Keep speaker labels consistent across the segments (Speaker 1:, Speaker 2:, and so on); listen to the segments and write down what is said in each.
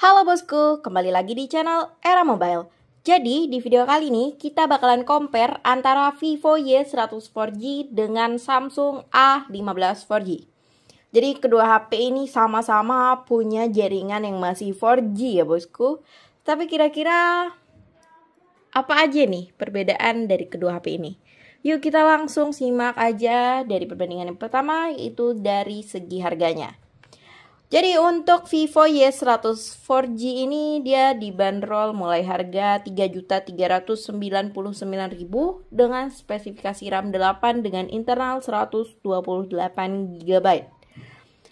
Speaker 1: Halo bosku, kembali lagi di channel Era Mobile. Jadi di video kali ini kita bakalan compare antara Vivo Y100 4G dengan Samsung A15 4G. Jadi kedua HP ini sama-sama punya jaringan yang masih 4G ya bosku. Tapi kira-kira apa aja nih perbedaan dari kedua HP ini? Yuk kita langsung simak aja dari perbandingan yang pertama yaitu dari segi harganya. Jadi untuk Vivo Y100 4G ini dia dibanderol mulai harga 3.399.000 dengan spesifikasi RAM 8 dengan internal 128GB.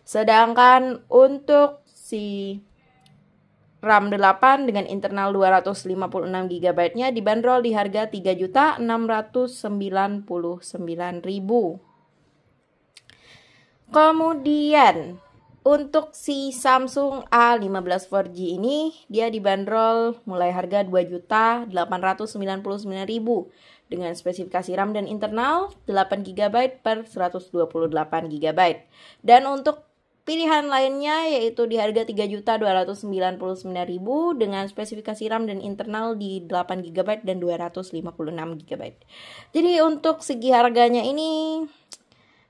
Speaker 1: Sedangkan untuk si RAM 8 dengan internal 256GB-nya dibanderol di harga 3.699.000. Kemudian untuk si Samsung A15 4G ini, dia dibanderol mulai harga 2.899.000 dengan spesifikasi RAM dan internal 8GB per 128GB. Dan untuk pilihan lainnya yaitu di harga 3.299.000 dengan spesifikasi RAM dan internal di 8GB dan 256GB. Jadi untuk segi harganya ini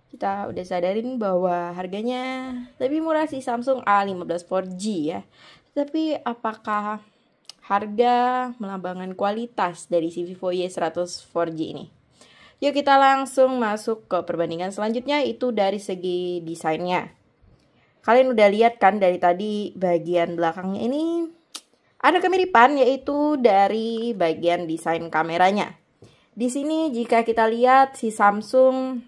Speaker 1: kita udah sadarin bahwa harganya lebih murah sih Samsung A15 4G ya. Tapi apakah harga melambangkan kualitas dari CV4Y 100 4G ini? Yuk kita langsung masuk ke perbandingan selanjutnya itu dari segi desainnya. Kalian udah lihat kan dari tadi bagian belakangnya ini ada kemiripan yaitu dari bagian desain kameranya. Di sini jika kita lihat si Samsung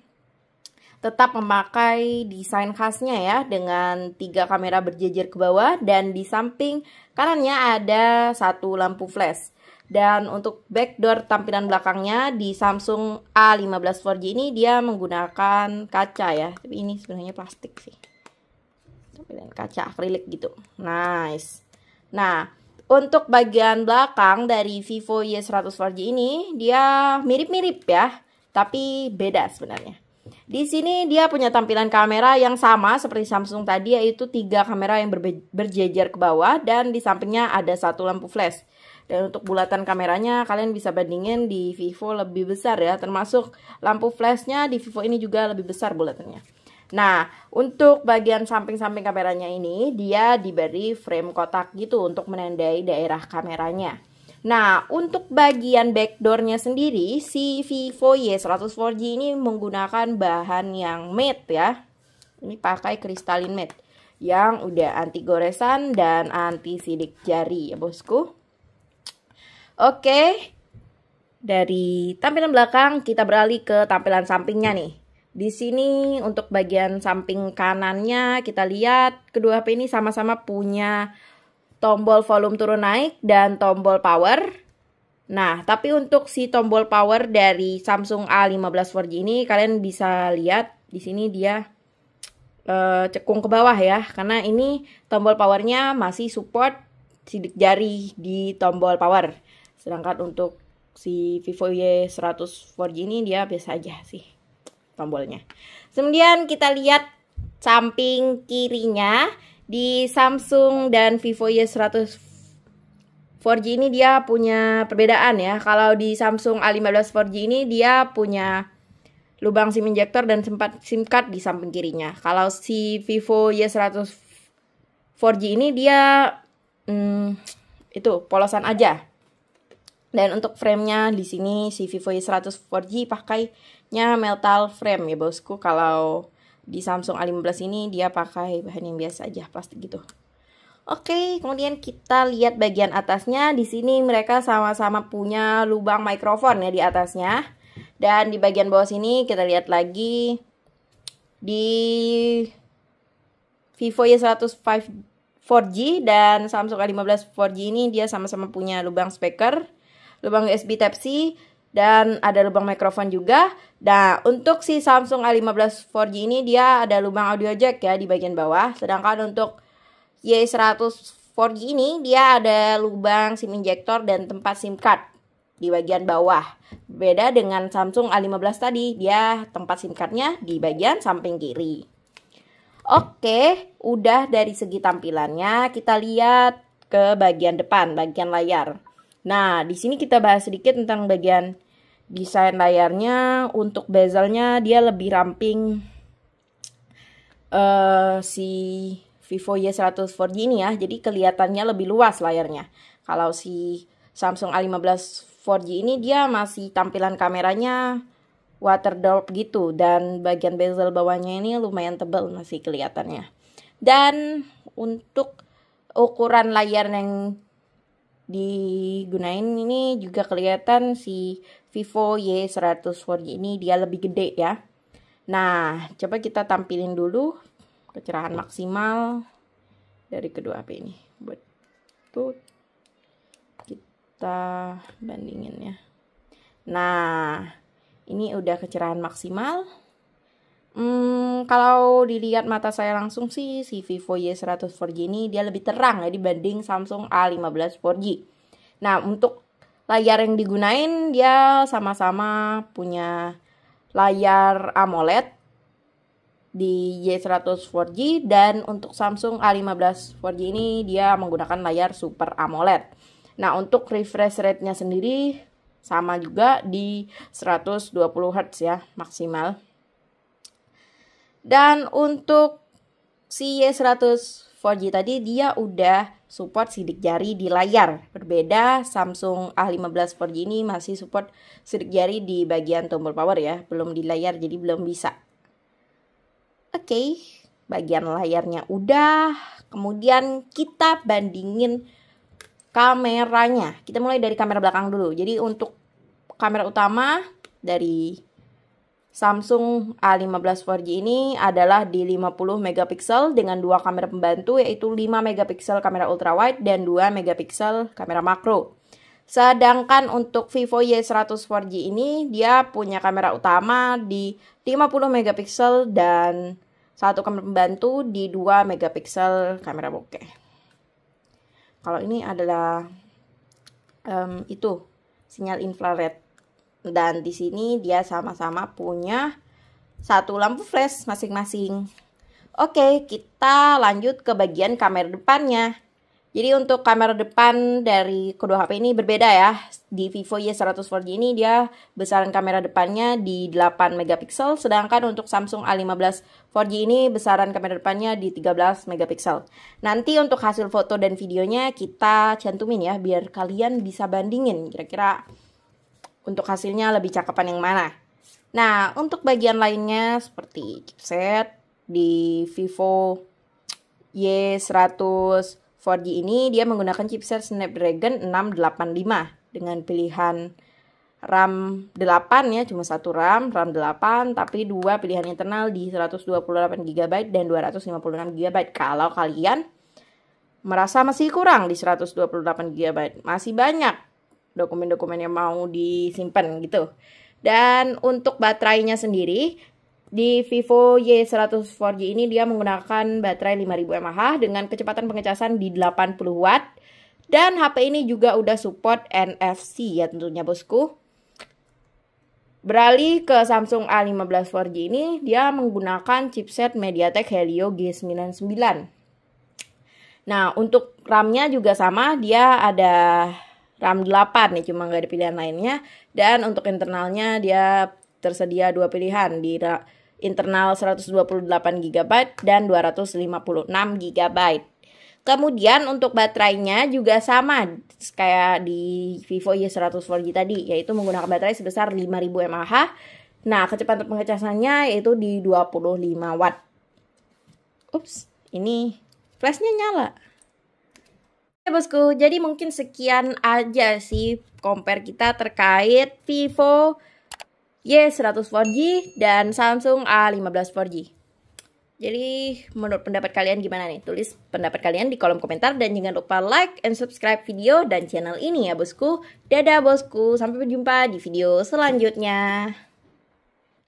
Speaker 1: tetap memakai desain khasnya ya dengan tiga kamera berjejer ke bawah dan di samping kanannya ada satu lampu flash. Dan untuk backdoor tampilan belakangnya di Samsung A15 4G ini dia menggunakan kaca ya. Tapi ini sebenarnya plastik sih. Tampilan kaca akrilik gitu. Nice. Nah, untuk bagian belakang dari Vivo Y100 4G ini dia mirip-mirip ya, tapi beda sebenarnya. Di sini dia punya tampilan kamera yang sama seperti Samsung tadi yaitu tiga kamera yang berjejer ke bawah dan di sampingnya ada satu lampu flash. Dan untuk bulatan kameranya kalian bisa bandingin di Vivo lebih besar ya termasuk lampu flashnya di Vivo ini juga lebih besar bulatannya. Nah, untuk bagian samping-samping kameranya ini dia diberi frame kotak gitu untuk menandai daerah kameranya. Nah, untuk bagian backdoornya sendiri, si Vivo Y104G ini menggunakan bahan yang matte ya. Ini pakai kristalin matte yang udah anti goresan dan anti sidik jari ya bosku. Oke, dari tampilan belakang kita beralih ke tampilan sampingnya nih. Di sini untuk bagian samping kanannya kita lihat kedua HP ini sama-sama punya tombol volume turun naik dan tombol power. Nah, tapi untuk si tombol power dari Samsung A15 4G ini kalian bisa lihat di sini dia uh, cekung ke bawah ya karena ini tombol powernya masih support sidik jari di tombol power. Sedangkan untuk si Vivo Y100 4G ini dia biasa aja sih tombolnya. Kemudian kita lihat samping kirinya di Samsung dan Vivo Y100 4G ini dia punya perbedaan ya. Kalau di Samsung A15 4G ini dia punya lubang SIM injector dan sempat SIM card di samping kirinya. Kalau si Vivo Y100 4G ini dia hmm, itu polosan aja. Dan untuk framenya di sini si Vivo Y100 4G pakainya metal frame ya bosku. Kalau di Samsung A15 ini dia pakai bahan yang biasa aja plastik gitu Oke, kemudian kita lihat bagian atasnya. Di sini mereka sama-sama punya lubang mikrofon ya di atasnya. Dan di bagian bawah sini kita lihat lagi di Vivo Y100 4G dan Samsung A15 4G ini dia sama-sama punya lubang speaker, lubang USB Type-C, dan ada lubang mikrofon juga. Nah, untuk si Samsung A15 4G ini dia ada lubang audio jack ya di bagian bawah. Sedangkan untuk Y100 4G ini dia ada lubang SIM injector dan tempat SIM card di bagian bawah. Beda dengan Samsung A15 tadi, dia tempat SIM cardnya di bagian samping kiri. Oke, udah dari segi tampilannya kita lihat ke bagian depan, bagian layar. Nah, di sini kita bahas sedikit tentang bagian desain layarnya. Untuk bezelnya dia lebih ramping uh, si Vivo Y100 4G ini ya. Jadi kelihatannya lebih luas layarnya. Kalau si Samsung A15 4G ini dia masih tampilan kameranya waterdrop gitu dan bagian bezel bawahnya ini lumayan tebal masih kelihatannya. Dan untuk ukuran layar yang digunain ini juga kelihatan si Vivo Y100 4G ini dia lebih gede ya. Nah, coba kita tampilin dulu kecerahan maksimal dari kedua HP ini. Buat kita bandingin ya. Nah, ini udah kecerahan maksimal. Hmm, kalau dilihat mata saya langsung sih si Vivo Y100 4G ini dia lebih terang ya dibanding Samsung A15 4G. Nah, untuk layar yang digunain dia sama-sama punya layar AMOLED di Y100 4G dan untuk Samsung A15 4G ini dia menggunakan layar Super AMOLED. Nah, untuk refresh rate-nya sendiri sama juga di 120 Hz ya maksimal. Dan untuk si Y100 4G tadi dia udah support sidik jari di layar. Berbeda Samsung A15 4G ini masih support sidik jari di bagian tombol power ya, belum di layar jadi belum bisa. Oke, okay, bagian layarnya udah. Kemudian kita bandingin kameranya. Kita mulai dari kamera belakang dulu. Jadi untuk kamera utama dari Samsung A15 4G ini adalah di 50 megapiksel dengan dua kamera pembantu yaitu 5 megapiksel kamera ultrawide dan 2 megapiksel kamera makro. Sedangkan untuk Vivo Y100 4G ini dia punya kamera utama di 50 megapiksel dan satu kamera pembantu di 2 megapiksel kamera bokeh. Kalau ini adalah um, itu sinyal infrared dan di sini dia sama-sama punya satu lampu flash masing-masing. Oke, kita lanjut ke bagian kamera depannya. Jadi untuk kamera depan dari kedua HP ini berbeda ya. Di Vivo Y100 4G ini dia besaran kamera depannya di 8 megapiksel, sedangkan untuk Samsung A15 4G ini besaran kamera depannya di 13 megapiksel. Nanti untuk hasil foto dan videonya kita cantumin ya biar kalian bisa bandingin kira-kira untuk hasilnya lebih cakepan yang mana. Nah, untuk bagian lainnya seperti chipset di Vivo Y100 4G ini dia menggunakan chipset Snapdragon 685 dengan pilihan RAM 8 ya, cuma satu RAM, RAM 8, tapi dua pilihan internal di 128GB dan 256GB. Kalau kalian merasa masih kurang di 128GB, masih banyak dokumen-dokumen yang mau disimpan gitu. Dan untuk baterainya sendiri, di Vivo Y100 4G ini dia menggunakan baterai 5000 mAh dengan kecepatan pengecasan di 80 watt. Dan HP ini juga udah support NFC ya tentunya bosku. Beralih ke Samsung A15 4G ini, dia menggunakan chipset MediaTek Helio G99. Nah, untuk RAM-nya juga sama, dia ada RAM 8 nih cuma nggak ada pilihan lainnya dan untuk internalnya dia tersedia dua pilihan di internal 128 GB dan 256 GB. Kemudian untuk baterainya juga sama kayak di Vivo Y104G tadi yaitu menggunakan baterai sebesar 5000 mAh. Nah, kecepatan pengecasannya yaitu di 25 watt. Ups, ini flashnya nyala bosku, jadi mungkin sekian aja sih compare kita terkait Vivo Y100 4G dan Samsung A15 4G. Jadi menurut pendapat kalian gimana nih? Tulis pendapat kalian di kolom komentar dan jangan lupa like and subscribe video dan channel ini ya bosku. Dadah bosku, sampai berjumpa di video selanjutnya.